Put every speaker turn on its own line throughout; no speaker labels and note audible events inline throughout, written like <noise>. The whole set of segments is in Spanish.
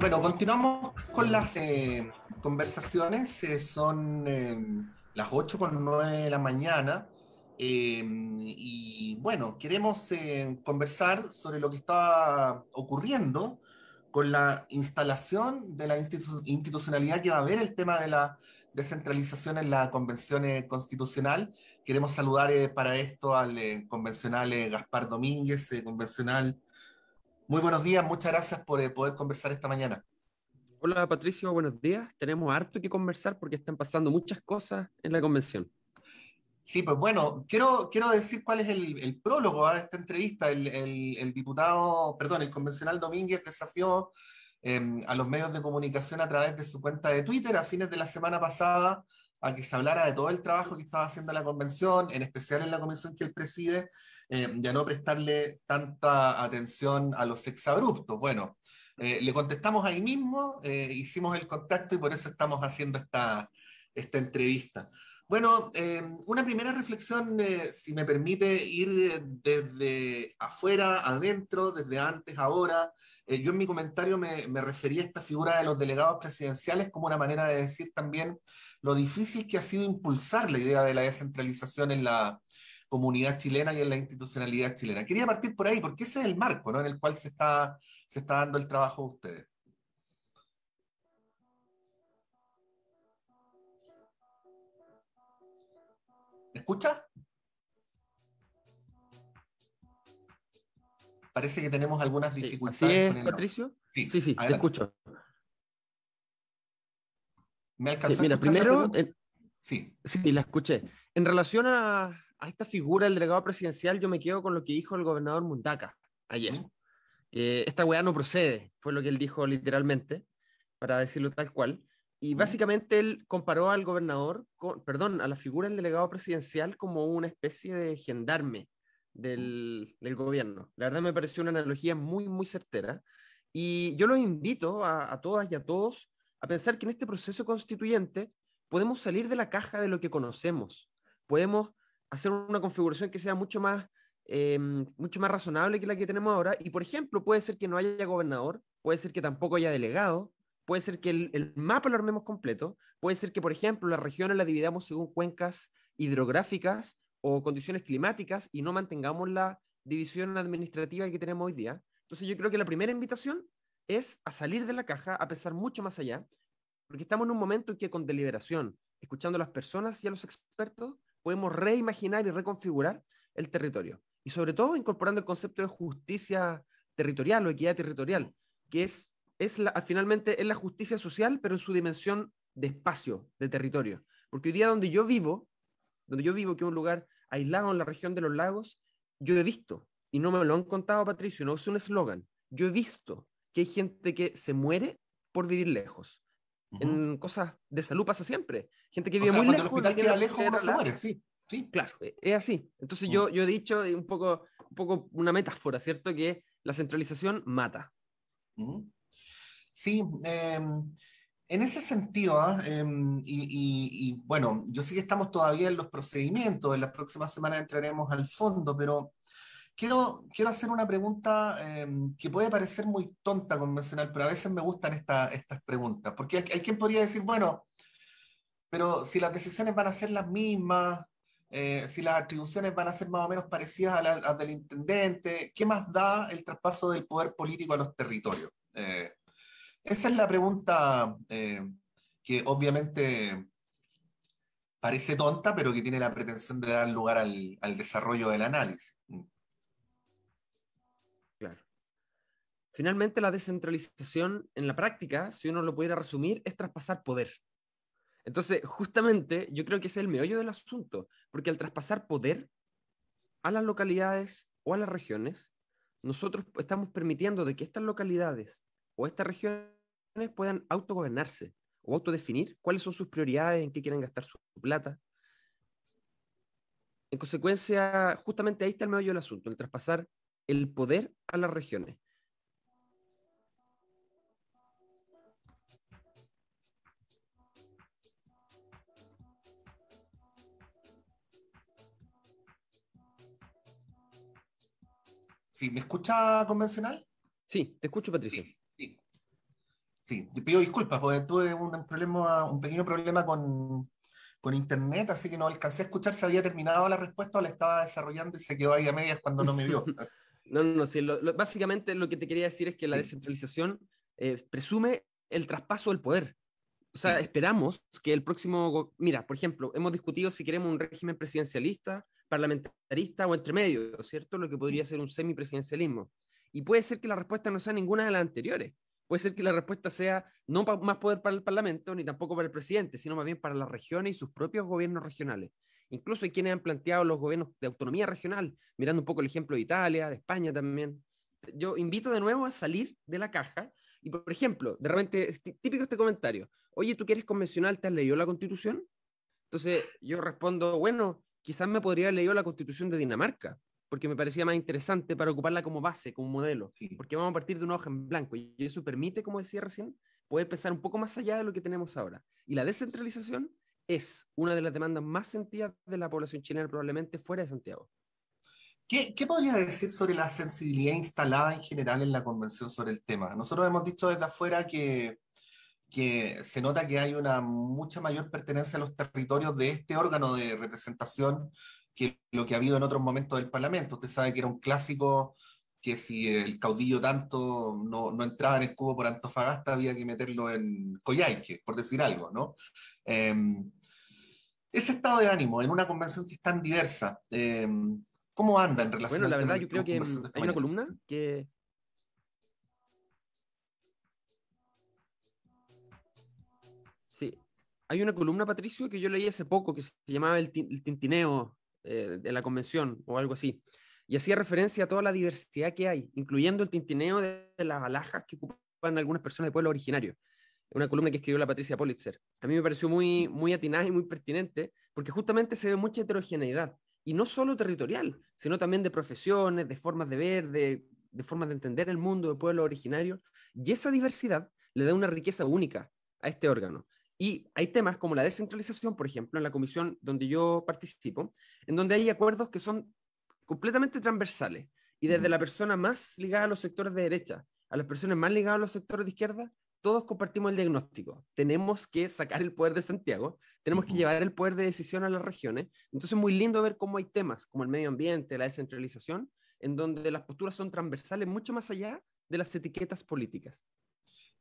Bueno, continuamos con las eh, conversaciones. Eh, son eh, las 8 con 9 de la mañana. y bueno, queremos conversar sobre lo que está ocurriendo con la instalación de la institucionalidad que va a ver el tema de la descentralización en la convención constitucional. Queremos saludar para esto al convencional Gaspar Domínguez, convencional
muy buenos días, muchas gracias por eh, poder conversar esta mañana. Hola Patricio, buenos días. Tenemos harto que conversar porque están pasando muchas cosas en la convención. Sí, pues bueno, quiero, quiero decir cuál es el, prólogo a ¿ah? esta entrevista. El,
diputado, perdón, el convencional Domínguez desafió em, a los medios de comunicación a través de su cuenta de Twitter a fines de la semana pasada a que se hablara de todo el trabajo que estaba haciendo la convención, en especial en la comisión que él preside, ya eh, no prestarle tanta atención a los exabruptos. Bueno, eh, le contestamos ahí mismo, eh, hicimos el contacto y por eso estamos haciendo esta, esta entrevista. Bueno, una primera reflexión, si me permite ir desde afuera, adentro, desde antes, ahora. yo en mi comentario me, me referí a esta figura de los delegados presidenciales como una manera de decir también lo difícil que ha sido impulsar la idea de la descentralización en la comunidad chilena y en la institucionalidad chilena. Quería partir por ahí, porque ese es el marco ¿no? en el cual se está, se está dando el trabajo de ustedes. ¿Me escucha? Parece que tenemos algunas dificultades. Patricio? sí, sí te escucho mira, primero,
sí. sí, la escuché. En relación a, esta figura del delegado presidencial, yo me quedo con lo que dijo el gobernador Mundaca ayer. Que esta weá no procede, fue lo que él dijo literalmente, para decirlo tal cual. Y básicamente él comparó al gobernador, con, perdón, a la figura del delegado presidencial como una especie de gendarme del, gobierno. La verdad me pareció una analogía muy, muy certera. Y yo los invito a, a todas y a todos a pensar que en este proceso constituyente podemos salir de la caja de lo que conocemos, podemos hacer una configuración que sea mucho más, em, mucho más razonable que la que tenemos ahora, y por ejemplo, puede ser que no haya gobernador, puede ser que tampoco haya delegado, puede ser que el, el mapa lo armemos completo, puede ser que, por ejemplo, las regiones las dividamos según cuencas hidrográficas o condiciones climáticas y no mantengamos la división administrativa que tenemos hoy día. Entonces yo creo que la primera invitación es a salir de la caja, a pensar mucho más allá, porque estamos en un momento en que con deliberación, escuchando a las personas y a los expertos, podemos reimaginar y reconfigurar el territorio. Y sobre todo incorporando el concepto de justicia territorial o equidad territorial, que es, es la, finalmente es la justicia social, pero en su dimensión de espacio, de territorio. Porque hoy día donde yo vivo, donde yo vivo, que es un lugar aislado en la región de los lagos, yo he visto, y no me lo han contado Patricio, no es un eslogan, yo he visto que hay gente que se muere por vivir lejos. En cosas de salud pasa siempre. Gente que vive muy lejos, lejos se muere, sí. Claro, e, es así. Entonces yo, mm. yo he dicho un poco, un poco una metáfora, ¿cierto? Que la centralización mata.
Sí, em, en ese sentido, ¿ah? em, y, y, bueno, yo sé que estamos todavía en los procedimientos, en las próximas semanas entraremos al fondo, pero Quiero, hacer una pregunta em, que puede parecer muy tonta convencional, pero a veces me gustan estas preguntas, porque hay, quien podría decir, bueno, pero si las decisiones van a ser las mismas, eh, si las atribuciones van a ser más o menos parecidas a las, del intendente, ¿qué más da el traspaso del poder político a los territorios? Eh, esa es la pregunta em, que obviamente parece tonta, pero que tiene la pretensión de dar lugar al desarrollo del análisis.
Finalmente, la descentralización en la práctica, si uno lo pudiera resumir, es traspasar poder. Entonces, justamente yo creo que es el meollo del asunto, porque al traspasar poder a las localidades o a las regiones, nosotros estamos permitiendo de que estas localidades o estas regiones puedan autogobernarse o autodefinir cuáles son sus prioridades, en qué quieren gastar su plata. En consecuencia, justamente ahí está el meollo del asunto, el traspasar el poder a las regiones.
¿Sí? ¿Me escucha convencional? Sí, te escucho, Patricio. Sí, sí. te pido disculpas, porque tuve un problema, un pequeño problema con, con internet, así que no alcancé a escuchar si había terminado la respuesta o la estaba desarrollando y se quedó ahí a medias cuando no me vio.
<laughs> no, no, sí, básicamente lo que te quería decir es que la descentralización eh, presume el traspaso del poder. O sea, esperamos que el próximo... Mira, por ejemplo, hemos discutido si queremos un régimen presidencialista, parlamentarista o entre medio, ¿cierto? Lo que podría ser un semipresidencialismo. Y puede ser que la respuesta no sea ninguna de las anteriores. Puede ser que la respuesta sea no más poder para el Parlamento ni tampoco para el presidente, sino más bien para las regiones y sus propios gobiernos regionales. Incluso hay quienes han planteado los gobiernos de autonomía regional, mirando un poco el ejemplo de Italia, de España también. Yo invito de nuevo a salir de la caja y, por ejemplo, de repente, típico este comentario, oye, tú quieres convencional, ¿te has leído la constitución? Entonces yo respondo, bueno, quizás me podría haber leído la constitución de Dinamarca, porque me parecía más interesante para ocuparla como base, como modelo, porque vamos a partir de una hoja en blanco y eso permite, como decía recién, poder pensar un poco más allá de lo que tenemos ahora. Y la descentralización es una de las demandas más sentidas de la población chilena probablemente fuera de Santiago.
¿Qué, ¿Qué podría decir sobre la sensibilidad instalada en general en la convención sobre el tema? Nosotros hemos dicho desde afuera que que se nota que hay una mucha mayor pertenencia a los territorios de este órgano de representación que lo que ha habido en otros momentos del Parlamento. Usted sabe que era un clásico que si el caudillo tanto no, no entraba en el cubo por Antofagasta, había que meterlo en Coyhaique, por decir algo, ¿no? Em, ese estado de ánimo en una convención que es tan diversa, em, ¿cómo anda en relación? Bueno, la verdad, yo creo que hay una columna
que hay una columna, Patricio, que yo leí hace poco que se llamaba El, Tintineo eh, de la Convención o algo así. Y hacía referencia a toda la diversidad que hay, incluyendo el tintineo de, las alhajas que ocupan algunas personas de pueblo originario Una columna que escribió la Patricia Politzer. A mí me pareció muy, muy atinada y muy pertinente, porque justamente se ve mucha heterogeneidad, y no solo territorial, sino también de profesiones, de formas de ver, de, de formas de entender el mundo de pueblo originario. Y esa diversidad le da una riqueza única a este órgano. Y hay temas como la descentralización, por ejemplo, en la comisión donde yo participo, en donde hay acuerdos que son completamente transversales y desde la persona más ligada a los sectores de derecha a las personas más ligadas a los sectores de izquierda, todos compartimos el diagnóstico. Tenemos que sacar el poder de Santiago, tenemos que llevar el poder de decisión a las regiones. Entonces es muy lindo ver cómo hay temas como el medio ambiente, la descentralización, en donde las posturas son transversales mucho más allá de las etiquetas políticas.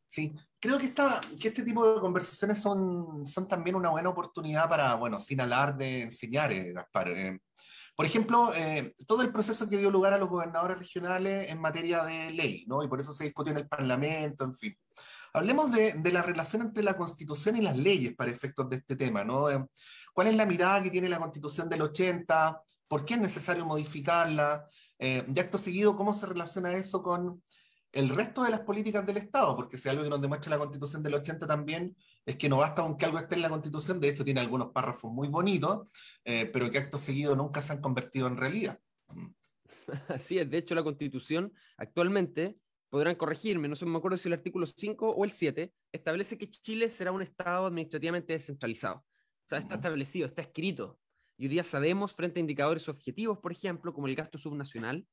Sí, creo que, esta, que este
tipo de conversaciones son, son también una buena oportunidad para, bueno, sin hablar de enseñar, eh, Gaspar. Eh. por ejemplo, eh, todo el proceso que dio lugar a los gobernadores regionales en materia de ley, ¿no? Y por eso se discutió en el Parlamento, en fin. Hablemos de, la relación entre la Constitución y las leyes para efectos de este tema, ¿no? ¿Cuál es la mirada que tiene la Constitución del 80? ¿Por qué es necesario modificarla? Eh, de acto seguido, ¿cómo se relaciona eso con el resto de las políticas del Estado, porque si algo que nos demuestra la Constitución del 80 también es que no basta con que algo esté en la Constitución, de hecho tiene algunos párrafos muy bonitos, eh, pero que acto seguido nunca se han convertido en realidad.
<laughs> Así es, de hecho la Constitución actualmente, podrán corregirme, no sé, me acuerdo si el artículo 5 o el 7, establece que Chile será un Estado administrativamente descentralizado. O está establecido, está escrito. Y hoy día sabemos, frente a indicadores objetivos, por ejemplo, como el gasto subnacional,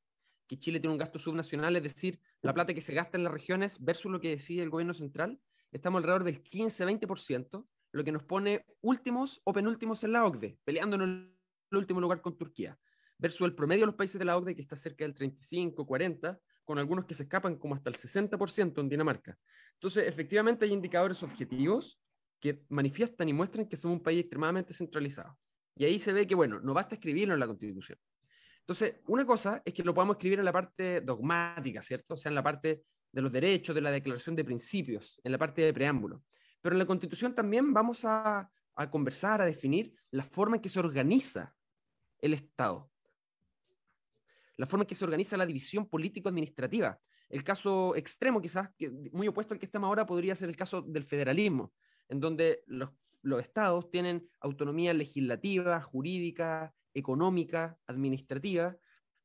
que Chile tiene un gasto subnacional, es decir, la plata que se gasta en las regiones versus lo que decide el gobierno central, estamos alrededor del 15-20%, lo que nos pone últimos o penúltimos en la OCDE, peleándonos en el último lugar con Turquía, versus el promedio de los países de la OCDE que está cerca del 35-40%, con algunos que se escapan como hasta el 60% en Dinamarca. Entonces, efectivamente hay indicadores objetivos que manifiestan y muestran que somos un país extremadamente centralizado. Y ahí se ve que, bueno, no basta escribirlo en la Constitución. Entonces, una cosa es que lo podamos escribir en la parte dogmática, ¿cierto? O sea, en la parte de los derechos, de la declaración de principios, en la parte de preámbulo. Pero en la Constitución también vamos a, conversar, a definir la forma en que se organiza el Estado, la forma en que se organiza la división político-administrativa. El caso extremo, quizás, muy opuesto al que estamos ahora, podría ser el caso del federalismo, en donde los, los estados tienen autonomía legislativa, jurídica, económica, administrativa.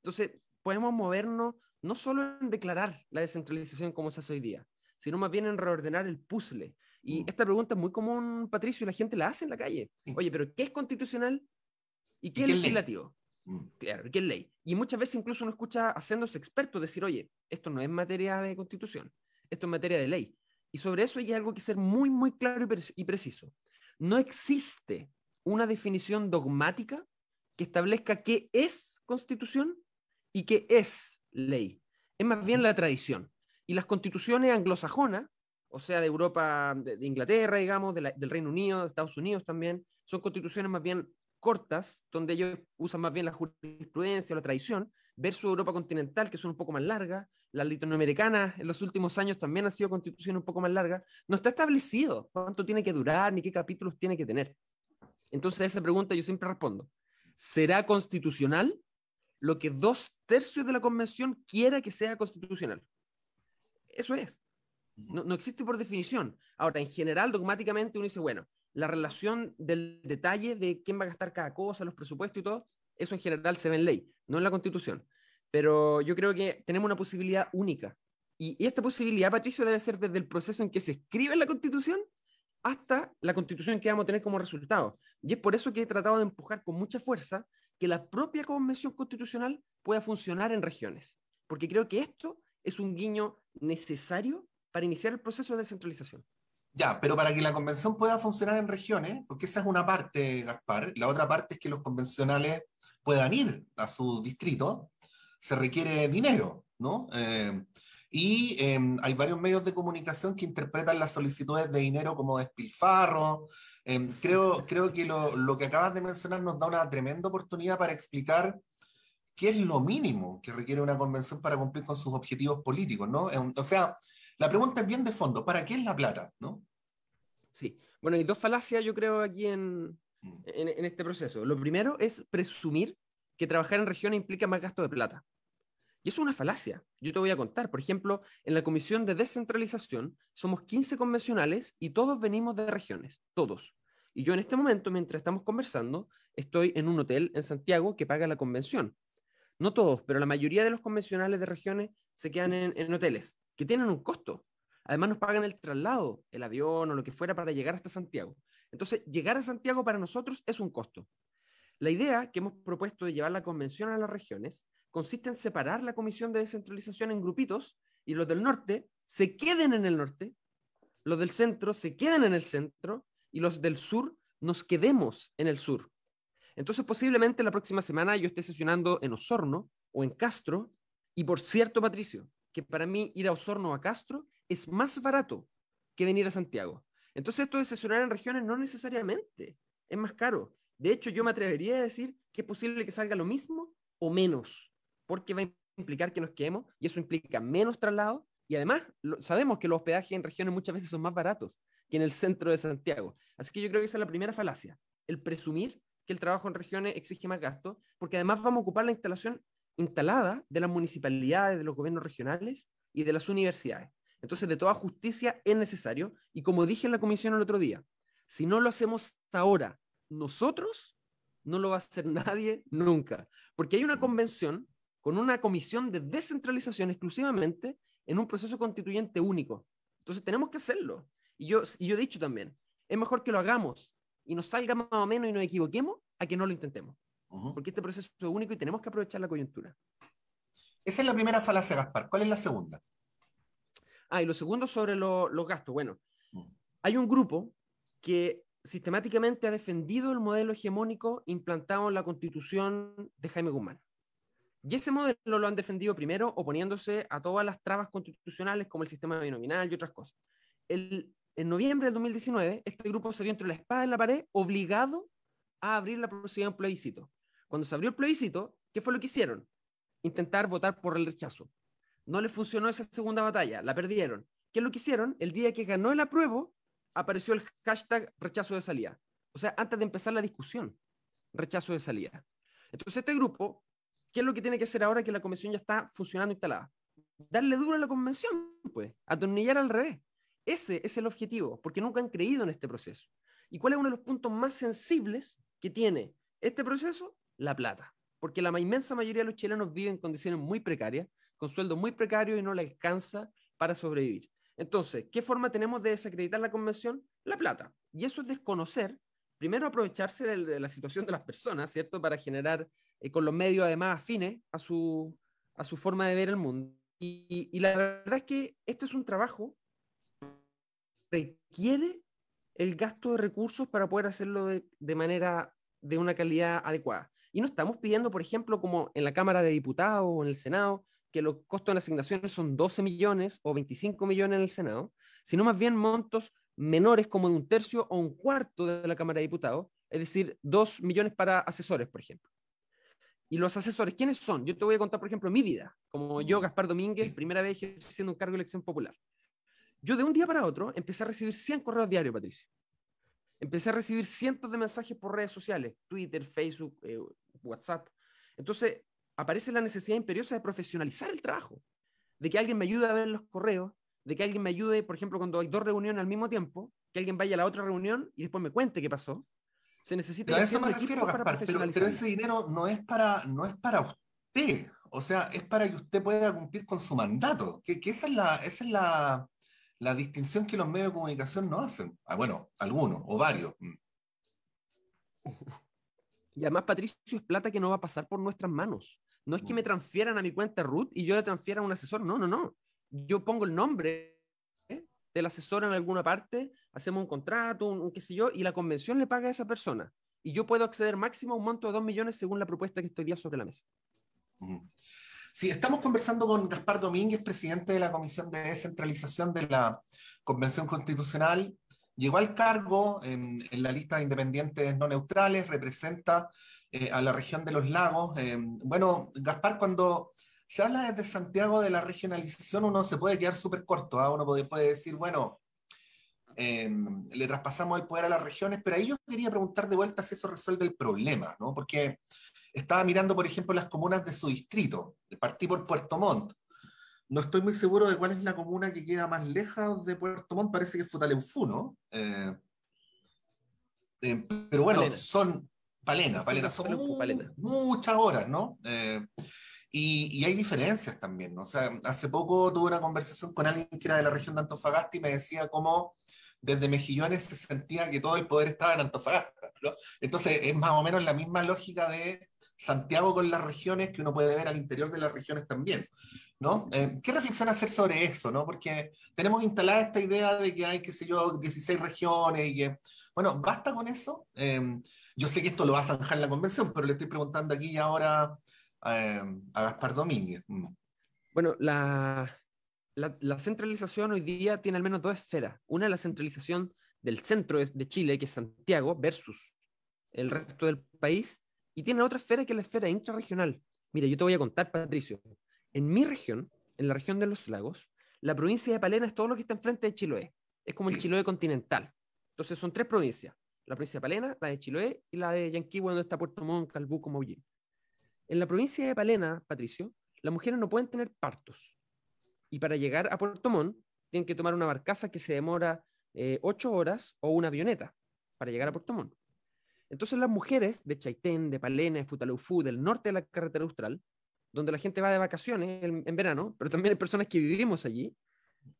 Entonces, podemos movernos no solo en declarar la descentralización como se hace hoy día, sino más bien en reordenar el puzzle. Y mm. esta pregunta es muy común, Patricio, y la gente la hace en la calle. Oye, pero ¿qué es constitucional y qué, es legislativo? Mm. Claro, ¿qué es ley? Y muchas veces incluso uno escucha haciéndose expertos decir, oye, esto no es materia de constitución, esto es materia de ley. Y sobre eso hay algo que ser muy, muy claro y preciso. No existe una definición dogmática que establezca qué es constitución y qué es ley. Es más bien la tradición. Y las constituciones anglosajonas, o sea, de Europa, de, Inglaterra, digamos, del Reino Unido, de Estados Unidos también, son constituciones más bien cortas, donde ellos usan más bien la jurisprudencia la tradición, versus Europa continental, que son un poco más largas, la latinoamericanas en los últimos años también ha sido constitución un poco más larga no está establecido cuánto tiene que durar, ni qué capítulos tiene que tener. Entonces a esa pregunta yo siempre respondo, será constitucional lo que dos tercios de la convención quiera que sea constitucional. Eso es. No, existe por definición. Ahora, en general, dogmáticamente uno dice, bueno, la relación del detalle de quién va a gastar cada cosa, los presupuestos y todo, eso en general se ve en ley, no en la constitución. Pero yo creo que tenemos una posibilidad única. y esta posibilidad, Patricio, debe ser desde el proceso en que se escribe la constitución hasta la constitución que vamos a tener como resultado. Y es por eso que he tratado de empujar con mucha fuerza que la propia convención constitucional pueda funcionar en regiones, porque creo que esto es un guiño necesario para iniciar el proceso de descentralización.
Ya, pero para que la convención pueda funcionar en regiones, porque esa es una parte, Gaspar, la otra parte es que los convencionales puedan ir a su distrito, se requiere dinero, ¿no? Eh, y em, hay varios medios de comunicación que interpretan las solicitudes de dinero como despilfarro. Em, creo, creo que lo, que acabas de mencionar nos da una tremenda oportunidad para explicar qué es lo mínimo que requiere una convención para cumplir con sus objetivos políticos, ¿no? Em, o sea, la pregunta es bien de fondo, ¿para qué es la plata, no?
Sí, bueno, hay dos falacias yo creo aquí en, mm. este proceso. Lo primero es presumir que trabajar en región implica más gasto de plata es una falacia. Yo te voy a contar. Por ejemplo, en la Comisión de Descentralización somos 15 convencionales y todos venimos de regiones, todos. Y yo en este momento, mientras estamos conversando, estoy en un hotel en Santiago que paga la convención. No todos, pero la mayoría de los convencionales de regiones se quedan en hoteles, que tienen un costo. Además nos pagan el traslado, el avión o lo que fuera para llegar hasta Santiago. Entonces, llegar a Santiago para nosotros es un costo. La idea que hemos propuesto de llevar la convención a las regiones consiste en separar la comisión de descentralización en grupitos y los del norte se queden en el norte, los del centro se queden en el centro y los del sur nos quedemos en el sur. Entonces posiblemente la próxima semana yo esté sesionando en Osorno o en Castro y por cierto, Patricio, que para mí ir a Osorno o a Castro es más barato que venir a Santiago. Entonces esto de sesionar en regiones no necesariamente es más caro. De hecho, yo me atrevería a decir que es posible que salga lo mismo o menos porque va a implicar que nos quedemos y eso implica menos traslado y además sabemos que los hospedajes en regiones muchas veces son más baratos que en el centro de Santiago. Así que yo creo que esa es la primera falacia, el presumir que el trabajo en regiones exige más gasto, porque además vamos a ocupar la instalación instalada de las municipalidades, de los gobiernos regionales y de las universidades. Entonces, de toda justicia es necesario, y como dije en la comisión el otro día, si no lo hacemos ahora nosotros, no lo va a hacer <laughs> nadie nunca, porque hay una mm. convención con una comisión de descentralización exclusivamente en un proceso constituyente único. Entonces tenemos que hacerlo. Y yo, he dicho también, es mejor que lo hagamos y nos salga más o menos y nos equivoquemos a que no lo intentemos. Porque este proceso es único y tenemos que aprovechar la coyuntura. Esa es la primera falacia, Gaspar. ¿Cuál es la segunda? Ah, y lo segundo sobre los gastos. Bueno, hay un grupo que sistemáticamente ha defendido el modelo hegemónico implantado en la constitución de Jaime Guzmán. Y ese modelo lo han defendido primero oponiéndose a todas las trabas constitucionales como el sistema binominal y otras cosas. en noviembre del 2019, este grupo se vio entre la espada y la pared obligado a abrir la posibilidad de plebiscito. Cuando se abrió el plebiscito, ¿qué fue lo que hicieron? Intentar votar por el rechazo. No le funcionó esa segunda batalla, la perdieron. ¿Qué es lo que hicieron? El día que ganó el apruebo, apareció el hashtag rechazo de salida. O sea, antes de empezar la discusión, rechazo de salida. Entonces este grupo ¿qué es lo que tiene que hacer ahora que la convención ya está funcionando instalada? Darle duro a la convención, pues, atornillar al revés. Ese es el objetivo, porque nunca han creído en este proceso. ¿Y cuál es uno de los puntos más sensibles que tiene este proceso? La plata. Porque la inmensa mayoría de los chilenos viven en condiciones muy precarias, con sueldos muy precarios y no le alcanza para sobrevivir. Entonces, ¿qué forma tenemos de desacreditar la convención? La plata. Y eso es desconocer primero aprovecharse de, la situación de las personas, ¿cierto? Para generar eh, con los medios además afines a su, a su forma de ver el mundo. Y, la verdad es que esto es un trabajo que requiere el gasto de recursos para poder hacerlo de, manera, de una calidad adecuada. Y no estamos pidiendo, por ejemplo, como en la Cámara de Diputados o en el Senado, que los costos en asignaciones son 12 millones o 25 millones en el Senado, sino más bien montos menores como de un tercio o un cuarto de la Cámara de Diputados, es decir, dos millones para asesores, por ejemplo. Y los asesores, ¿quiénes son? Yo te voy a contar, por ejemplo, mi vida, como yo, mm. Gaspar Domínguez, primera vez ejerciendo un cargo de elección popular. Yo de un día para otro empecé a recibir 100 correos diarios, Patricio. Empecé a recibir cientos de mensajes por redes sociales, Twitter, Facebook, eh, WhatsApp. Entonces, aparece la necesidad imperiosa de profesionalizar el trabajo, de que alguien me ayude a ver los correos, de que alguien me ayude, por ejemplo, cuando hay dos reuniones al mismo tiempo, que alguien vaya a la otra reunión y después me cuente qué pasó. Se necesita pero, pero, ese dinero
no es para no es para usted, o sea, es para que usted pueda cumplir con su mandato, que, esa es la es la, distinción que los medios de comunicación no hacen. Ah, bueno, algunos o varios. Mm.
Y además, Patricio, es plata que no va a pasar por nuestras manos. No es que mm. me transfieran a mi cuenta Ruth y yo le transfiera a un asesor. No, no, no yo pongo el nombre del ¿eh? asesor en alguna parte, hacemos un contrato, un, qué sé yo, y la convención le paga a esa persona. Y yo puedo acceder máximo a un monto de dos millones según la propuesta que estoy día sobre la mesa. Sí, estamos conversando con Gaspar Domínguez,
presidente de la Comisión de Descentralización de la Convención Constitucional. Llegó al cargo en, la lista de independientes no neutrales, representa eh, a la región de los lagos. Eh, bueno, Gaspar, cuando se habla desde Santiago de la regionalización, uno se puede quedar súper corto, ¿ah? uno puede, decir, bueno, em, le traspasamos el poder a las regiones, pero ahí yo quería preguntar de vuelta si eso resuelve el problema, ¿no? Porque estaba mirando, por ejemplo, las comunas de su distrito, partí por Puerto Montt, no estoy muy seguro de cuál es la comuna que queda más lejos de Puerto Montt, parece que es Futaleufú, ¿no? Eh, em, pero bueno, son...
Palena, Palena, son
muchas horas, ¿no? Eh, y, hay diferencias también, ¿no? O sea, hace poco tuve una conversación con alguien que era de la región de Antofagasta y me decía cómo desde Mejillones se sentía que todo el poder estaba en Antofagasta, ¿no? Entonces es más o menos la misma lógica de Santiago con las regiones que uno puede ver al interior de las regiones también, ¿no? Eh, ¿Qué reflexión hacer sobre eso, no? Porque tenemos instalada esta idea de que hay, qué sé yo, 16 regiones y que, bueno, ¿basta con eso? Eh, yo sé que esto lo va a en la convención, pero le estoy preguntando
aquí y ahora Em, a Gaspar Domínguez. Bueno, la, centralización hoy día tiene al menos dos esferas. Una es la centralización del centro de Chile, que es Santiago, versus el resto del país, y tiene otra esfera que es la esfera intrarregional. Mira, yo te voy a contar, Patricio. En mi región, en la región de los lagos, la provincia de Palena es todo lo que está enfrente de Chiloé. Es como el Chiloé continental. Entonces son tres provincias. La provincia de Palena, la de Chiloé y la de Yanquiwa, donde está Puerto Montt, Calbuco, Maullín. En la provincia de Palena, Patricio, las mujeres no pueden tener partos. Y para llegar a Puerto Montt, tienen que tomar una barcaza que se demora eh, ocho horas o una avioneta para llegar a Puerto Montt. Entonces las mujeres de Chaitén, de Palena, de Futaleufú, del norte de la carretera austral, donde la gente va de vacaciones en, en, verano, pero también hay personas que vivimos allí,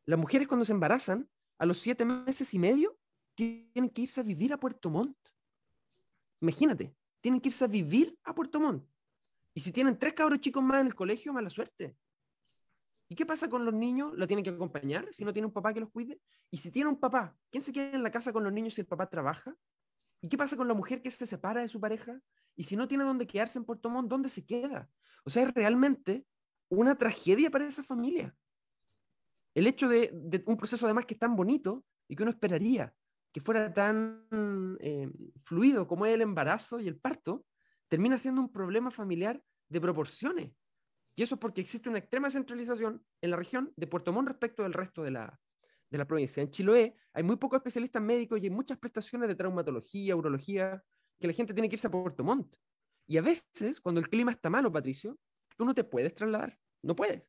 las mujeres cuando se embarazan, a los siete meses y medio, tienen que irse a vivir a Puerto Montt. Imagínate, tienen que irse a vivir a Puerto Montt. Y si tienen tres cabros chicos más en el colegio, mala suerte. ¿Y qué pasa con los niños? ¿Lo tienen que acompañar si no tiene un papá que los cuide? ¿Y si tiene un papá? ¿Quién se queda en la casa con los niños si el papá trabaja? ¿Y qué pasa con la mujer que se separa de su pareja? ¿Y si no tiene dónde quedarse en Puerto Montt, dónde se queda? O sea, es realmente una tragedia para esa familia. El hecho de, un proceso además que es tan bonito y que uno esperaría que fuera tan eh, fluido como es el embarazo y el parto, termina siendo un problema familiar de proporciones. Y eso es porque existe una extrema centralización en la región de Puerto Montt respecto del resto de la, de la provincia. En Chiloé hay muy pocos especialistas médicos y hay muchas prestaciones de traumatología, urología, que la gente tiene que irse a Puerto Montt. Y a veces, cuando el clima está malo, Patricio, tú no te puedes trasladar, no puedes,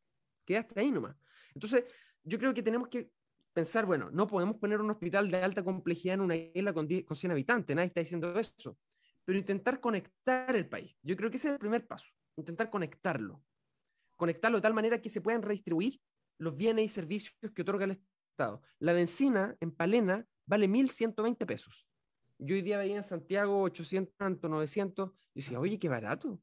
quedaste ahí nomás. Entonces, yo creo que tenemos que pensar, bueno, no podemos poner un hospital de alta complejidad en una isla con, con 100 habitantes, nadie está diciendo eso, pero intentar conectar el país. Yo creo que ese es el primer paso intentar conectarlo. Conectarlo de tal manera que se puedan redistribuir los bienes y servicios que otorga el Estado. La benzina en Palena vale 1.120 pesos. Yo hoy día veía en Santiago 800, 900, y decía, oye, qué barato.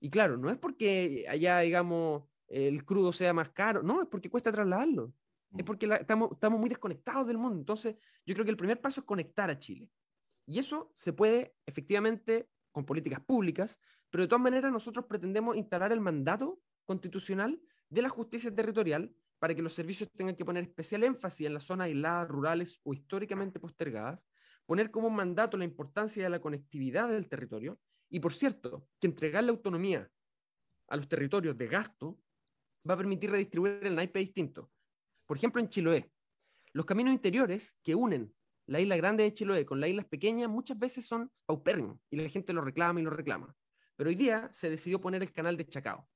Y claro, no es porque allá, digamos, el crudo sea más caro, no, es porque cuesta trasladarlo. Es mm. porque estamos, estamos muy desconectados del mundo. Entonces, yo creo que el primer paso es conectar a Chile. Y eso se puede efectivamente con políticas públicas, pero de todas maneras nosotros pretendemos instalar el mandato constitucional de la justicia territorial para que los servicios tengan que poner especial énfasis en las zonas aisladas, rurales o históricamente postergadas, poner como mandato la importancia de la conectividad del territorio y, por cierto, que entregar la autonomía a los territorios de gasto va a permitir redistribuir el naipe distinto. Por ejemplo, en Chiloé, los caminos interiores que unen la isla grande de Chiloé con las islas pequeñas muchas veces son paupérrimos y la gente lo reclama y lo reclama. Pero hoy día se decidió poner el canal de Chacao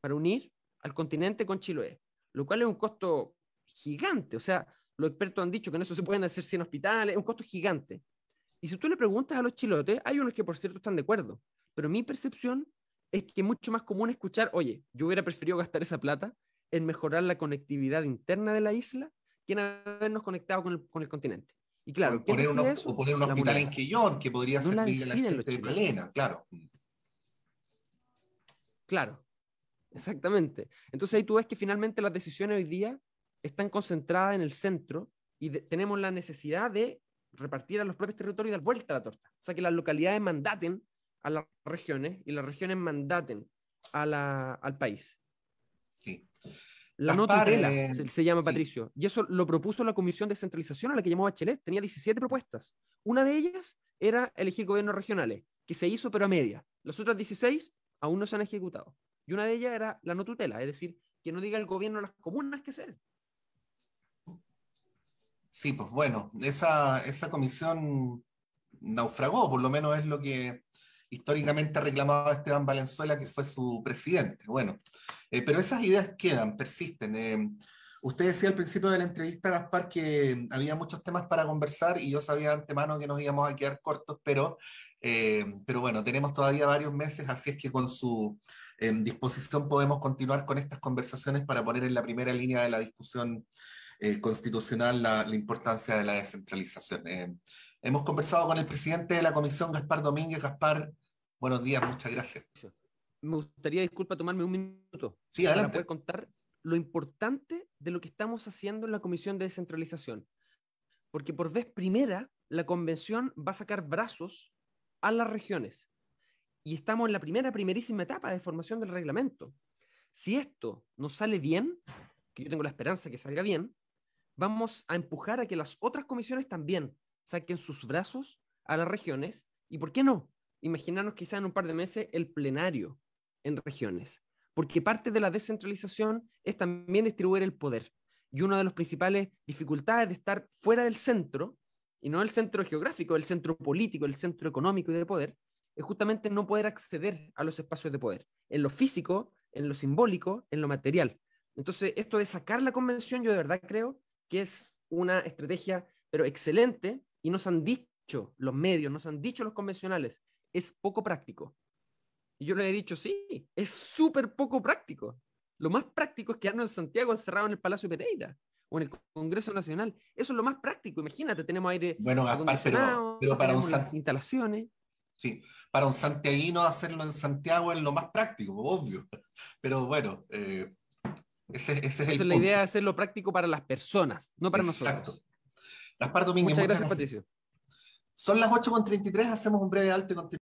para unir al continente con Chiloé, lo cual es un costo gigante. O sea, los expertos han dicho que en eso se pueden hacer 100 hospitales, es un costo gigante. Y si tú le preguntas a los chilotes, hay unos que por cierto están de acuerdo, pero mi percepción es que es mucho más común escuchar, oye, yo hubiera preferido gastar esa plata en mejorar la conectividad interna de la isla que en habernos conectado con el continente. Y claro, poner, un hospital en Quillón que podría
servir a la gente de claro.
Claro, exactamente. Entonces ahí tú ves que finalmente las decisiones hoy día están concentradas en el centro y tenemos la necesidad de repartir a los propios territorios y dar vuelta a la torta. O sea, que las localidades mandaten a las regiones y las regiones mandaten al país. Sí la no tutela, se, llama Patricio. Y eso lo propuso la Comisión de Centralización a la que llamó Bachelet. Tenía 17 propuestas. Una de ellas era elegir gobiernos regionales, que se hizo pero a media. Las otras 16 aún no se han ejecutado. Y una de ellas era la no tutela, es decir, que no diga el gobierno a las comunas qué hacer.
Sí, pues bueno, esa, esa comisión naufragó, por lo menos es lo que históricamente reclamaba reclamado Esteban Valenzuela, que fue su presidente. Bueno, eh, pero esas ideas quedan, persisten. Eh, usted decía al principio de la entrevista, Gaspar, que había muchos temas para conversar y yo sabía de antemano que nos íbamos a quedar cortos, pero, eh, pero bueno, tenemos todavía varios meses, así es que con su disposición podemos continuar con estas conversaciones para poner en la primera línea de la discusión constitucional la, la, importancia de la descentralización. Hemos conversado con el presidente de la Comisión, Gaspar Domínguez. Gaspar, Buenos días, muchas
gracias. Me gustaría, disculpa, tomarme un minuto sí, para poder contar lo importante de lo que estamos haciendo en la Comisión de Descentralización. Porque por vez primera, la convención va a sacar brazos a las regiones. Y estamos en la primera, primerísima etapa de formación del reglamento. Si esto nos sale bien, que yo tengo la esperanza que salga bien, vamos a empujar a que las otras comisiones también saquen sus brazos a las regiones y, ¿por qué no?, imaginarnos quizá en un par de meses el plenario en regiones, porque parte de la descentralización es también distribuir el poder. Y una de las principales dificultades de estar fuera del centro, y no el centro geográfico, el centro político, el centro económico y de poder, es justamente no poder acceder a los espacios de poder, en lo físico, en lo simbólico, en lo material. Entonces, esto de sacar la convención, yo de verdad creo que es una estrategia, pero excelente, y nos han dicho los medios, nos han dicho los convencionales, es poco práctico. Y yo le he dicho, sí, es súper poco práctico. Lo más práctico es quedarnos en Santiago encerrado en el Palacio de Pereira o en el Congreso Nacional. Eso es lo más práctico. Imagínate, tenemos aire. Bueno, Gaspar, pero, para un
instalaciones. Sí, para un santiaguino hacerlo en Santiago es lo más práctico, obvio. Pero bueno, eh, es Esa es la idea
de hacerlo práctico para las personas, no para Exacto. nosotros. Gaspar Domínguez, muchas, gracias, Patricio.
Son las 8.33, hacemos un breve alto